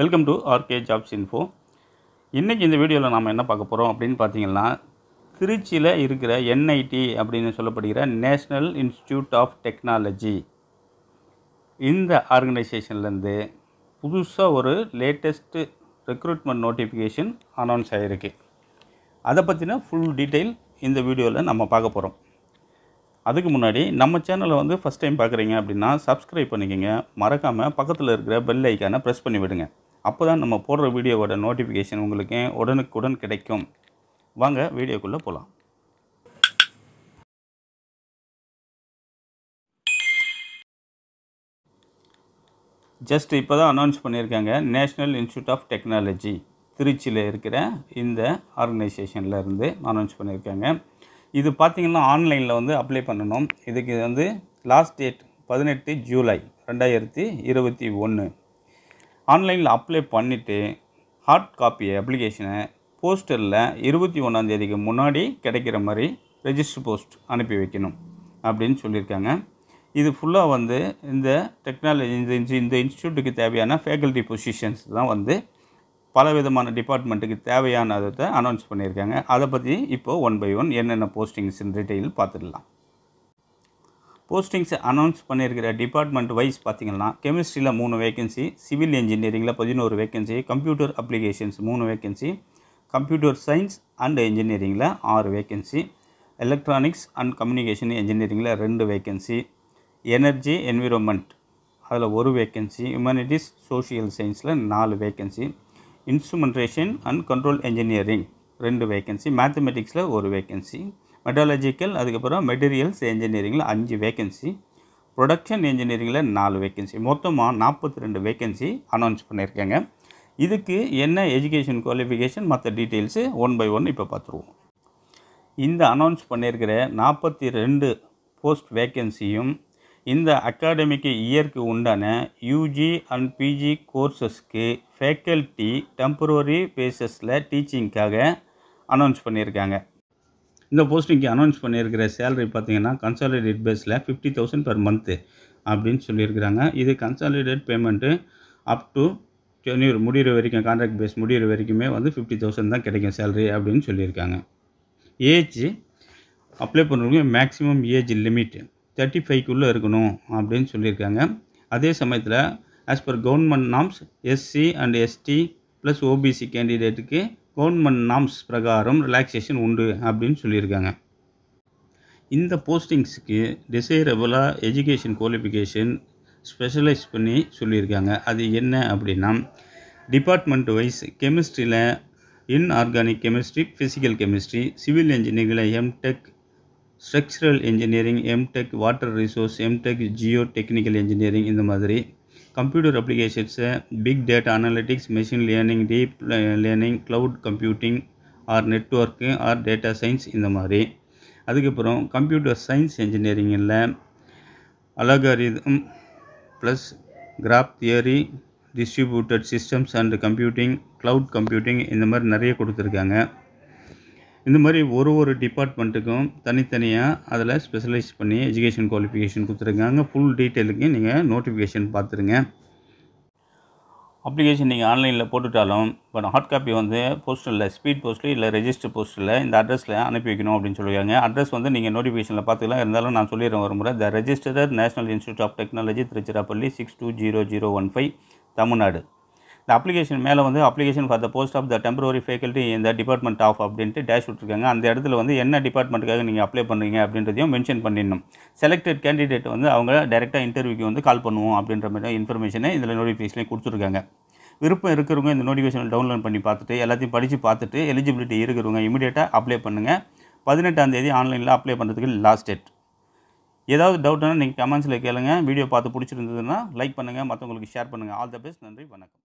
welcome to RK Jobs Info இன்றைக்கி இந்த வீடியோவில் நாம் என்ன பார்க்க போகிறோம் அப்படின்னு பார்த்தீங்கன்னா திருச்சியில் இருக்கிற என்ஐடி அப்படின்னு சொல்லப்படுகிற நேஷ்னல் இன்ஸ்டியூட் ஆஃப் டெக்னாலஜி இந்த ஆர்கனைசேஷன்லேருந்து புதுசாக ஒரு லேட்டஸ்ட்டு ரெக்ரூட்மெண்ட் நோட்டிஃபிகேஷன் அனௌன்ஸ் ஆகிருக்கு அதை பற்றின ஃபுல் டீட்டெயில் இந்த வீடியோவில் நம்ம பார்க்க போகிறோம் அதுக்கு முன்னாடி நம்ம சேனலை வந்து ஃபஸ்ட் டைம் பார்க்குறீங்க அப்படின்னா சப்ஸ்கிரைப் பண்ணிக்கோங்க மறக்காமல் பக்கத்தில் இருக்கிற பெல் ஐக்கானை ப்ரெஸ் பண்ணி விடுங்க அப்போ தான் நம்ம போடுற வீடியோவோட நோட்டிஃபிகேஷன் உங்களுக்கு உடனுக்குடன் கிடைக்கும் வாங்க வீடியோக்குள்ளே போகலாம் ஜஸ்ட் இப்போ தான் அனௌன்ஸ் பண்ணியிருக்காங்க நேஷ்னல் இன்ஸ்டியூட் ஆஃப் டெக்னாலஜி திருச்சியில் இருக்கிற இந்த ஆர்கனைசேஷனில் இருந்து அனௌன்ஸ் பண்ணியிருக்காங்க இது பார்த்திங்கன்னா ஆன்லைனில் வந்து அப்ளை பண்ணணும் இதுக்கு வந்து லாஸ்ட் டேட் பதினெட்டு ஜூலை ரெண்டாயிரத்தி இருபத்தி ஒன்று ஆன்லைனில் அப்ளை பண்ணிவிட்டு ஹார்ட் காப்பி அப்ளிகேஷனை போஸ்டரில் இருபத்தி ஒன்றாந்தேதிக்கு முன்னாடி கிடைக்கிற மாதிரி ரெஜிஸ்டர் போஸ்ட் அனுப்பி வைக்கணும் அப்படின்னு சொல்லியிருக்காங்க இது ஃபுல்லாக வந்து இந்த டெக்னாலஜி இந்த இந்த இன்ஸ்டியூட்டுக்கு தேவையான ஃபேக்கல்ட்டி பொசிஷன்ஸ் தான் வந்து பல விதமான டிபார்ட்மெண்ட்டுக்கு தேவையான அதை அனௌன்ஸ் பண்ணியிருக்காங்க அதை பற்றி இப்போது ஒன் பை ஒன் என்னென்ன போஸ்டிங்ஸ் டீட்டெயில் பார்த்துடலாம் போஸ்டிங்ஸ் அனௌன்ஸ் பண்ணியிருக்கிற டிபார்ட்மெண்ட் வைஸ் பார்த்திங்கன்னா கெமிஸ்ட்ரியில் மூணு வேகன்சி சிவில் இன்ஜினியரிங்கில் பதினோரு வேகன்சி கம்ப்யூட்டர் அப்ளிகேஷன்ஸ் மூணு வேகன்சி கம்ப்யூட்டர் சயின்ஸ் அண்ட் இன்ஜினியரிங்கில் ஆறு வேகன்சி எலக்ட்ரானிக்ஸ் அண்ட் கம்யூனிகேஷன் இன்ஜினியரிங்கில் ரெண்டு வேகன்சி எனர்ஜி என்விரோமெண்ட் அதில் ஒரு வேக்கன்சி ஹியூமனிட்டிஸ் சோஷியல் சயின்ஸில் நாலு vacancy instrumentation and control engineering ரெண்டு வேக்கன்சி மேத்தமெட்டிக்ஸில் ஒரு வேக்கன்சி மெட்டாலஜிக்கல் அதுக்கப்புறம் மெட்டீரியல்ஸ் இன்ஜினியரிங்கில் அஞ்சு வேக்கன்சி ப்ரொடக்ஷன் இன்ஜினியரிங்கில் நாலு வேக்கன்சி மொத்தமாக நாற்பத்தி ரெண்டு வேக்கன்சி அனௌன்ஸ் பண்ணியிருக்காங்க இதுக்கு என்ன எஜுகேஷன் குவாலிஃபிகேஷன் மற்ற டீட்டெயில்ஸு ஒன் பை ஒன் இப்போ பார்த்துருவோம் இந்த அனௌன்ஸ் பண்ணியிருக்கிற நாற்பத்தி ரெண்டு போஸ்ட் வேக்கன்சியும் இந்த அகாடமிக்கு இயருக்கு உண்டான யூஜி அண்ட் பிஜி கோர்சஸ்க்கு ஃபேக்கல்ட்டி டெம்பரரி பேஸஸில் டீச்சிங்க்காக அனௌன்ஸ் பண்ணியிருக்காங்க இந்த போஸ்டிங்க்கு அனௌன்ஸ் பண்ணியிருக்கிற சேலரி பார்த்தீங்கன்னா கன்சாலிடேட் பேஸில் ஃபிஃப்டி தௌசண்ட் பர் மந்த்து அப்படின்னு சொல்லியிருக்கிறாங்க இது consolidate payment up to tenure முடிகிற வரைக்கும் கான்ட்ராக்ட் பேஸ் முடிகிற வரைக்குமே வந்து ஃபிஃப்டி தௌசண்ட் தான் கிடைக்கும் சேலரி அப்படின்னு சொல்லியிருக்காங்க ஏஜ் அப்ளை பண்ணுறதுக்கு மேக்ஸிமம் ஏஜ் லிமிட்டு தேர்ட்டி ஃபைவ்க்குள்ளே இருக்கணும் அப்படின்னு சொல்லியிருக்காங்க அதே சமயத்தில் as per government norms SC and ST plus OBC கேண்டிடேட்டுக்கு கவர்மெண்ட் நாம்ஸ் பிரகாரம் ரிலாக்ஸேஷன் உண்டு அப்படின்னு சொல்லியிருக்காங்க இந்த போஸ்டிங்ஸுக்கு டிசைரபுளாக எஜுகேஷன் குவாலிஃபிகேஷன் ஸ்பெஷலைஸ் பண்ணி சொல்லியிருக்காங்க அது என்ன அப்படின்னா டிபார்ட்மெண்ட் வைஸ் கெமிஸ்ட்ரியில் inorganic chemistry physical chemistry civil இன்ஜினியரிங்கில் MTech structural engineering MTech water resource MTech geotechnical engineering இந்த மாதிரி computer applications big data analytics machine learning deep learning cloud computing or network or data science இந்த மாதிரி அதுக்கப்புறம் computer science இன்ஜினியரிங்கில் algorithm plus graph theory distributed systems and computing cloud computing இந்த மாதிரி நிறைய கொடுத்துருக்காங்க இந்த மாதிரி ஒரு ஒரு டிபார்ட்மெண்ட்டுக்கும் தனித்தனியாக அதில் ஸ்பெஷலைஸ் பண்ணி எஜுகேஷன் குவாலிஃபிகேஷன் கொடுத்துருக்காங்க ஃபுல் டீட்டெயிலுக்கு நீங்கள் நோட்டிஃபிகேஷன் பார்த்துருங்க அப்ளிகேஷன் நீங்கள் ஆன்லைனில் போட்டுவிட்டாலும் இப்போ ஹார்ட் காப்பி வந்து போஸ்ட்டில் ஸ்பீட் போஸ்ட்டில் இல்லை ரெஜிஸ்டர் போஸ்ட்டில் இந்த அட்ரஸில் அனுப்பி வைக்கணும் அப்படின்னு சொல்லியிருக்காங்க அட்ரஸ் வந்து நீங்கள் நோட்டிஃபிகேஷனில் பார்த்துக்கலாம் இருந்தாலும் நான் சொல்லிடுறேன் ஒரு முறை the registrar National Institute of Technology Tiruchirappalli six two zero zero one five Tamil Nadu இந்த அப்ளிகேஷன் மேலே வந்து application for the post of the temporary faculty இந்த டிபார்ட்மெண்ட் ஆஃப் அப்படின்ட்டு டேஷ் விட்ருக்காங்க அந்த இடத்துல வந்து என்ன டிபார்ட்மெண்ட்டுக்காக நீங்கள் அப்ளை பண்ணுறீங்க அப்படின்றதையும் மென்ஷன் பண்ணிடணும் செலக்டட் கேண்டிடேட் வந்து அவங்க டேரெக்டாக இன்டர்வியூக்கு வந்து கால் பண்ணுவோம் அப்படின்ற மாதிரி இன்ஃபர்மேஷனை இதில் நோட்டிஃபிகேஷன்லேயும் கொடுத்துருக்காங்க விருப்பம் இருக்கிறவங்க இந்த நோட்டிஃபிகேஷன் டவுன்லோட் பண்ணி பார்த்துட்டு எல்லாத்தையும் படித்து பார்த்துட்டு எலிஜிபிலிட்டி இருக்கிறவங்க இமீடியட்டாக அப்ளை பண்ணுங்கள் பதினெட்டாம் தேதி ஆன்லைனில் அப்ளை பண்ணுறதுக்கு லாஸ்ட் டேட் ஏதாவது டவுட்னா நீங்கள் கமெண்ட்ஸில் கேளுங்கள் வீடியோ பார்த்து பிடிச்சிருந்ததுன்னா லைக் பண்ணுங்கள் மற்றவங்களுக்கு ஷேர் பண்ணுங்கள் ஆல் த பெஸ்ட் நன்றி வணக்கம்